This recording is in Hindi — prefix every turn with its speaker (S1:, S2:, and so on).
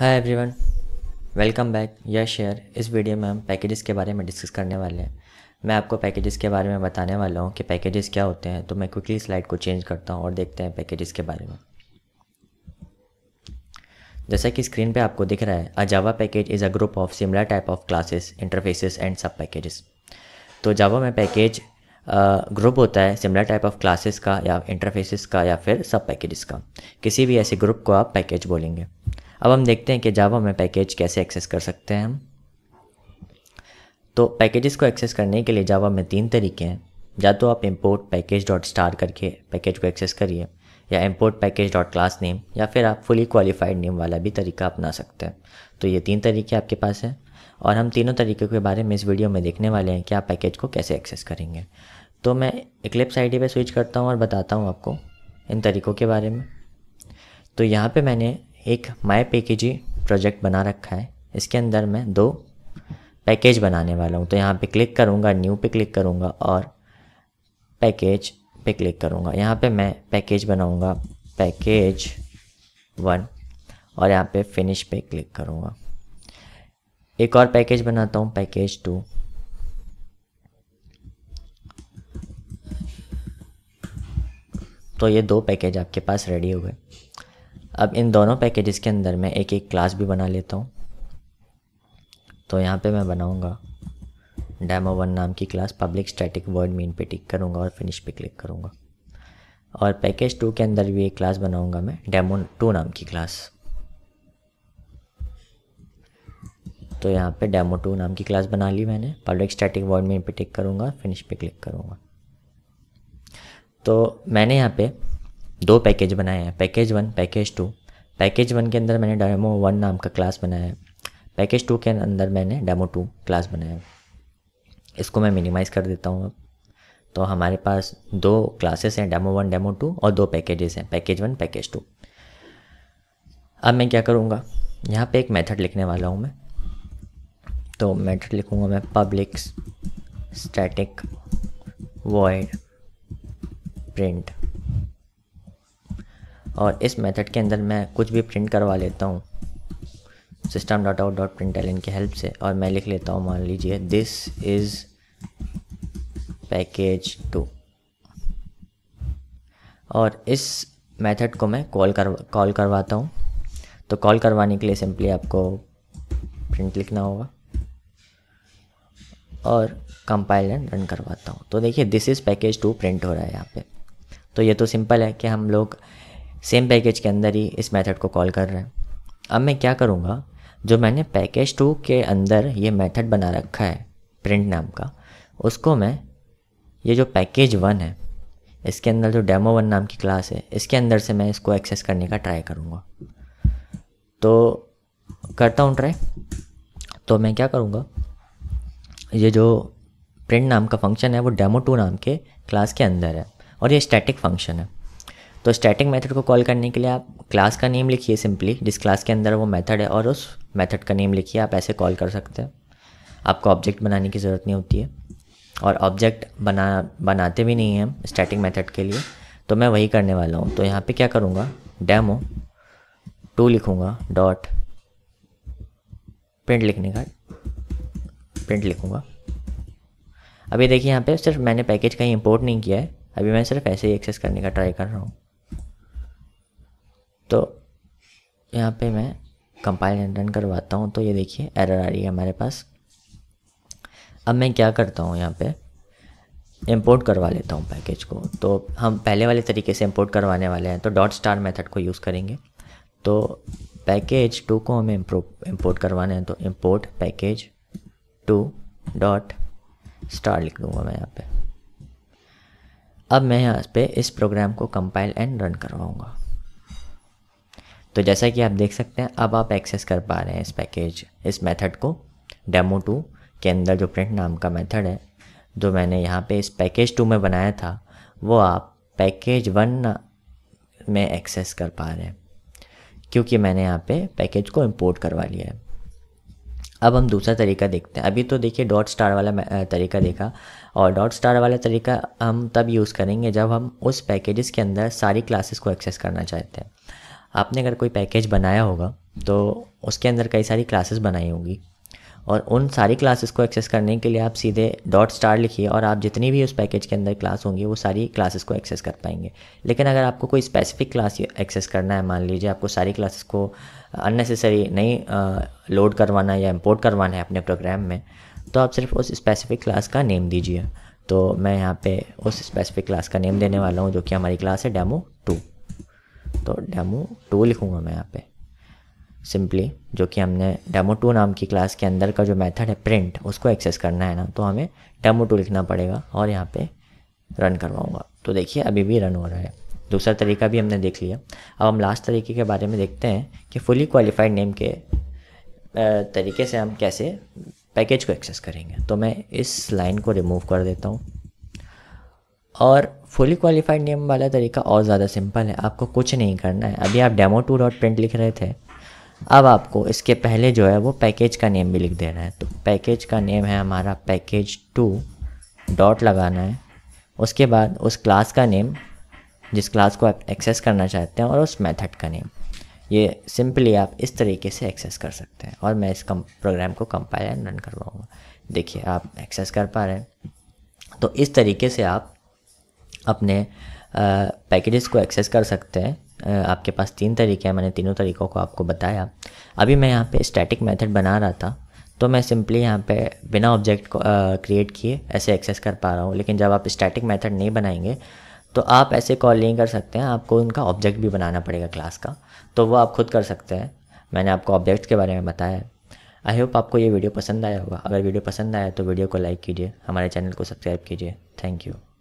S1: हाय एवरीवन वेलकम बैक यश शेयर इस वीडियो में हम पैकेजेस के बारे में डिस्कस करने वाले हैं मैं आपको पैकेजेस के बारे में बताने वाला हूँ कि पैकेजेस क्या होते हैं तो मैं क्विकली स्लाइड को चेंज करता हूँ और देखते हैं पैकेजेस के बारे में जैसा कि स्क्रीन पे आपको दिख रहा है तो uh Java package is a group of similar type of classes interfaces and sub packages तो जावा में पैकेज ग्रुप uh, होता है सिमिलर टाइप ऑफ क्लासेस का या इंटरफेसिस का या फिर सब पैकेजेस का किसी भी ऐसे ग्रुप को आप पैकेज बोलेंगे अब हम देखते हैं कि जावा में पैकेज कैसे एक्सेस कर सकते हैं हम तो पैकेजेस को एक्सेस करने के लिए जावा में तीन तरीके हैं या तो आप इम्पोर्ट पैकेज डॉट स्टार करके पैकेज को एक्सेस करिए या import package dot class name या फिर आप फुली क्वालिफाइड नेम वाला भी तरीका अपना सकते हैं तो ये तीन तरीके आपके पास हैं और हम तीनों तरीके के बारे में इस वीडियो में देखने वाले हैं कि आप पैकेज को कैसे एक्सेस करेंगे तो मैं इक्लिप्स आई पर स्विच करता हूँ और बताता हूँ आपको इन तरीक़ों के बारे में तो यहाँ पे मैंने एक माई पैकेजी प्रोजेक्ट बना रखा है इसके अंदर मैं दो पैकेज बनाने वाला हूँ तो यहाँ पे क्लिक करूँगा न्यू पे क्लिक करूँगा और पैकेज पे क्लिक करूँगा यहाँ पे मैं पैकेज बनाऊँगा पैकेज वन और यहाँ पे फिनिश पे क्लिक करूँगा एक और पैकेज बनाता हूँ पैकेज टू तो ये दो पैकेज आपके पास रेडी हो गए अब इन दोनों पैकेजेस के अंदर मैं एक एक क्लास भी बना लेता हूँ तो यहाँ पे मैं बनाऊँगा डैमो वन नाम की class public static void main पे टिक करूँगा और फिनिश पे क्लिक करूँगा और पैकेज टू के अंदर भी एक क्लास बनाऊँगा मैं डेमो टू नाम की क्लास तो यहाँ पे डैमो टू नाम की क्लास बना ली मैंने पब्लिक स्टैटिक वर्ड मीन पे टिक करूँगा फिनिश पे क्लिक करूँगा तो मैंने यहाँ पर दो पैकेज बनाए हैं package one package two package one के अंदर मैंने डेमो वन नाम का क्लास बनाया है पैकेज टू के अंदर मैंने डेमो टू क्लास बनाया है इसको मैं मिनिमाइज़ कर देता हूँ अब तो हमारे पास दो क्लासेस हैं डेमो वन डेमो टू और दो पैकेजेस हैं पैकेज वन पैकेज टू अब मैं क्या करूँगा यहाँ पे एक मेथड लिखने वाला हूँ मैं तो मेथड लिखूँगा मैं पब्लिक स्टैटिक वॉइड प्रिंट और इस मेथड के अंदर मैं कुछ भी प्रिंट करवा लेता हूँ system dot out dot println की हेल्प से और मैं लिख लेता हूँ मान लीजिए दिस इज़ पैकेज टू और इस मेथड को मैं कॉल कर कॉल करवाता हूँ तो कॉल करवाने के लिए सिंपली आपको प्रिंट लिखना होगा और कंपाइल एंड रन करवाता हूँ तो देखिए this is package two print हो रहा है यहाँ पे तो ये तो सिंपल है कि हम लोग सेम पैकेज के अंदर ही इस मेथड को कॉल कर रहे हैं अब मैं क्या करूँगा जो मैंने पैकेज टू के अंदर ये मेथड बना रखा है प्रिंट नाम का उसको मैं ये जो पैकेज वन है इसके अंदर जो डेमो वन नाम की क्लास है इसके अंदर से मैं इसको एक्सेस करने का ट्राई करूँगा तो करता हूँ ट्राई तो मैं क्या करूँगा ये जो प्रिंट नाम का फंक्शन है वो डेमो टू नाम के क्लास के अंदर है और ये स्टैटिक फंक्शन है तो स्टैटिक मेथड को कॉल करने के लिए आप क्लास का नेम लिखिए सिंपली जिस क्लास के अंदर वो मेथड है और उस मेथड का नेम लिखिए आप ऐसे कॉल कर सकते हैं आपको ऑब्जेक्ट बनाने की ज़रूरत नहीं होती है और ऑब्जेक्ट बना बनाते भी नहीं हैं स्टैटिक मेथड के लिए तो मैं वही करने वाला हूँ तो यहाँ पे क्या करूँगा डैमो टू लिखूँगा डॉट प्रिंट लिखने का प्रिंट लिखूँगा अभी देखिए यहाँ पे सिर्फ मैंने पैकेज कहीं इंपोर्ट नहीं किया है अभी मैं सिर्फ ऐसे ही एक्सेस करने का ट्राई कर रहा हूँ तो यहाँ पे मैं कंपाइल एंड रन करवाता हूँ तो ये देखिए एरर आ रही है हमारे पास अब मैं क्या करता हूँ यहाँ पे इम्पोर्ट करवा लेता हूँ पैकेज को तो हम पहले वाले तरीके से इम्पोर्ट करवाने वाले हैं तो डॉट स्टार मेथड को यूज़ करेंगे तो पैकेज टू को हमें इम्पोर्ट करवाने हैं तो import package two dot star लिख दूँगा मैं यहाँ पे अब मैं यहाँ पे इस प्रोग्राम को कंपाइल एंड रन करवाऊँगा तो जैसा कि आप देख सकते हैं अब आप एक्सेस कर पा रहे हैं इस पैकेज इस मेथड को डेमो टू के अंदर जो प्रिंट नाम का मेथड है जो मैंने यहाँ पे इस पैकेज टू में बनाया था वो आप पैकेज वन में एक्सेस कर पा रहे हैं क्योंकि मैंने यहाँ पे पैकेज को इंपोर्ट करवा लिया है अब हम दूसरा तरीका देखते हैं अभी तो देखिए डॉट स्टार वाला तरीका देखा और डॉट स्टार वाला तरीका हम तब यूज़ करेंगे जब हम उस पैकेजेस के अंदर सारी क्लासेस को एक्सेस करना चाहते हैं आपने अगर कोई पैकेज बनाया होगा तो उसके अंदर कई सारी क्लासेस बनाई होंगी और उन सारी क्लासेस को एक्सेस करने के लिए आप सीधे डॉट स्टार लिखिए और आप जितनी भी उस पैकेज के अंदर क्लास होंगी वो सारी क्लासेस को एक्सेस कर पाएंगे लेकिन अगर आपको कोई स्पेसिफिक क्लास एक्सेस करना है मान लीजिए आपको सारी क्लासेस को अननेसेसरी नहीं लोड करवाना या इम्पोर्ट करवाना है अपने प्रोग्राम में तो आप सिर्फ उस स्पेसिफिक क्लास का नेम दीजिए तो मैं यहाँ पे उस स्पेसिफिक क्लास का नेम देने वाला हूँ जो कि हमारी क्लास है डेमो टू तो डेमो टू लिखूँगा मैं यहाँ पे सिंपली जो कि हमने डेमो टू नाम की क्लास के अंदर का जो मेथड है प्रिंट उसको एक्सेस करना है ना तो हमें डेमो टू लिखना पड़ेगा और यहाँ पे रन करवाऊँगा तो देखिए अभी भी रन हो रहा है दूसरा तरीका भी हमने देख लिया अब हम लास्ट तरीके के बारे में देखते हैं कि फुली क्वालिफाइड नेम के तरीके से हम कैसे पैकेज को एक्सेस करेंगे तो मैं इस लाइन को रिमूव कर देता हूँ और फुली क्वालिफाइड नियम वाला तरीका और ज़्यादा सिंपल है आपको कुछ नहीं करना है अभी आप डेमो टू डॉट प्रिंट लिख रहे थे अब आपको इसके पहले जो है वो पैकेज का नेम भी लिख देना है तो पैकेज का नेम है हमारा पैकेज टू डॉट लगाना है उसके बाद उस क्लास का नेम जिस क्लास को आप एक्सेस करना चाहते हैं और उस मेथड का नेम ये सिंपली आप इस तरीके से एक्सेस कर सकते हैं और मैं इस कम प्रोग्राम को कंपाइल एंड रन करवाऊँगा देखिए आप एक्सेस कर पा रहे हैं तो इस तरीके से आप अपने पैकेजेस को एक्सेस कर सकते हैं आपके पास तीन तरीके हैं मैंने तीनों तरीक़ों को आपको बताया अभी मैं यहाँ पे स्टैटिक मेथड बना रहा था तो मैं सिंपली यहाँ पे बिना ऑब्जेक्ट को क्रिएट किए ऐसे एक्सेस कर पा रहा हूँ लेकिन जब आप स्टैटिक मेथड नहीं बनाएंगे तो आप ऐसे कॉल नहीं कर सकते हैं आपको उनका ऑब्जेक्ट भी बनाना पड़ेगा क्लास का तो वो आप खुद कर सकते हैं मैंने आपको ऑब्जेक्ट्स के बारे में बताया है आई होप आपको ये वीडियो पसंद आया होगा अगर वीडियो पसंद आया तो वीडियो को लाइक कीजिए हमारे चैनल को सब्सक्राइब कीजिए थैंक यू